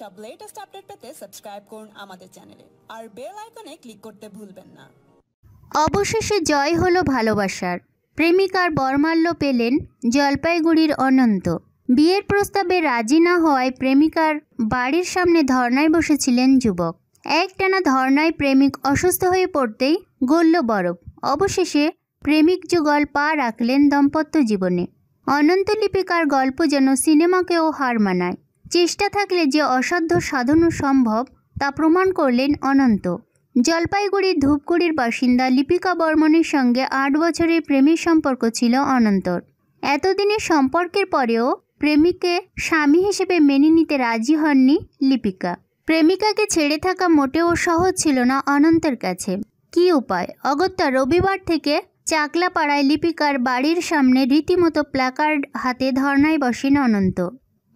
সব latest update পেতে subscribe করুন আমাদের চ্যানেলে আর বেল আইকনে ক্লিক করতে ভুলবেন না অবশেষে জয় হলো ভালোবাসার প্রেমিকার বর্মাল্য পেলেন জলপাইগুড়ির অনন্ত বিয়ের প্রস্তাবে রাজি না হওয়ায় প্রেমিকার বাড়ির সামনে ধর্নায় বসেছিলেন যুবক একটানা ধর্নায় প্রেমিক অসুস্থ হয়ে পড়তেই গলল বরফ অবশেষে প্রেমিক যুগল পা রাখলেন দম্পত্য জীবনে অনন্ত লিপিকার গল্প যেন সিনেমাকেও হার মানায় চেষ্টা থাকলে যে অসাধ্য সাধনও সম্ভব তা প্রমাণ করলেন অনন্ত জলপাইগুড়ির ধূপগুড়ির বাসিন্দা লিপিকা বর্মনের সঙ্গে আট বছরের প্রেমের সম্পর্ক ছিল অনন্তর এতদিনের সম্পর্কের পরেও প্রেমিককে স্বামী হিসেবে মেনে নিতে রাজি হননি লিপিকা প্রেমিকাকে ছেড়ে থাকা মোটেও সহজ ছিল না অনন্তের কাছে কি উপায় অগত্যা রবিবার থেকে চাকলাপাড়ায় লিপিকার বাড়ির সামনে রীতিমতো প্ল্যাকার্ড হাতে ধর্নায় বসেন অনন্ত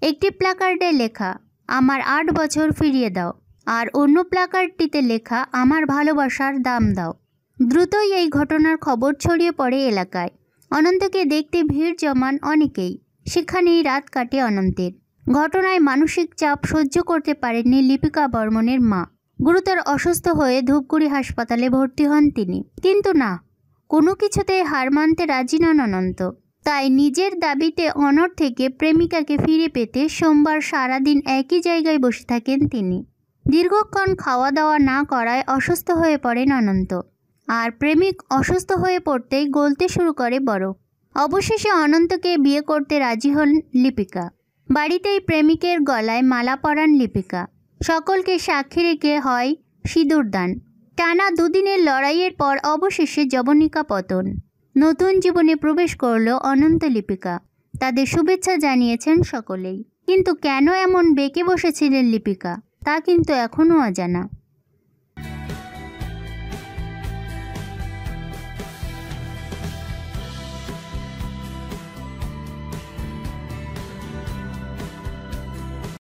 একটি প্ল্যাকার্ডে লেখা আমার আট বছর ফিরিয়ে দাও আর অন্য প্ল্যাকার্ডটিতে লেখা আমার ভালোবাসার দাম দাও দ্রুতই এই ঘটনার খবর ছড়িয়ে পড়ে এলাকায় অনন্তকে দেখতে ভিড় জমান অনেকেই সেখানেই রাত কাটে অনন্তের ঘটনায় মানসিক চাপ সহ্য করতে পারেননি লিপিকা বর্মনের মা গুরুতর অসুস্থ হয়ে ধূপগুড়ি হাসপাতালে ভর্তি হন তিনি কিন্তু না কোনো কিছুতেই হার মানতে রাজি নন অনন্ত তাই নিজের দাবিতে অনর থেকে প্রেমিকাকে ফিরে পেতে সোমবার সারাদিন একই জায়গায় বসে থাকেন তিনি দীর্ঘক্ষণ খাওয়া দাওয়া না করায় অসুস্থ হয়ে পড়েন অনন্ত আর প্রেমিক অসুস্থ হয়ে পড়তেই গলতে শুরু করে বড় অবশেষে অনন্তকে বিয়ে করতে রাজি হন লিপিকা বাড়িতেই প্রেমিকের গলায় মালা পরান লিপিকা সকলকে সাক্ষী রেখে হয় সিঁদুরদান টানা দুদিনের লড়াইয়ের পর অবশেষে যবনিকা পতন নতুন জীবনে প্রবেশ করল অনন্ত লিপিকা তাদের শুভেচ্ছা জানিয়েছেন সকলেই কিন্তু কেন এমন বেঁকে বসেছিলেন লিপিকা তা কিন্তু এখনও অজানা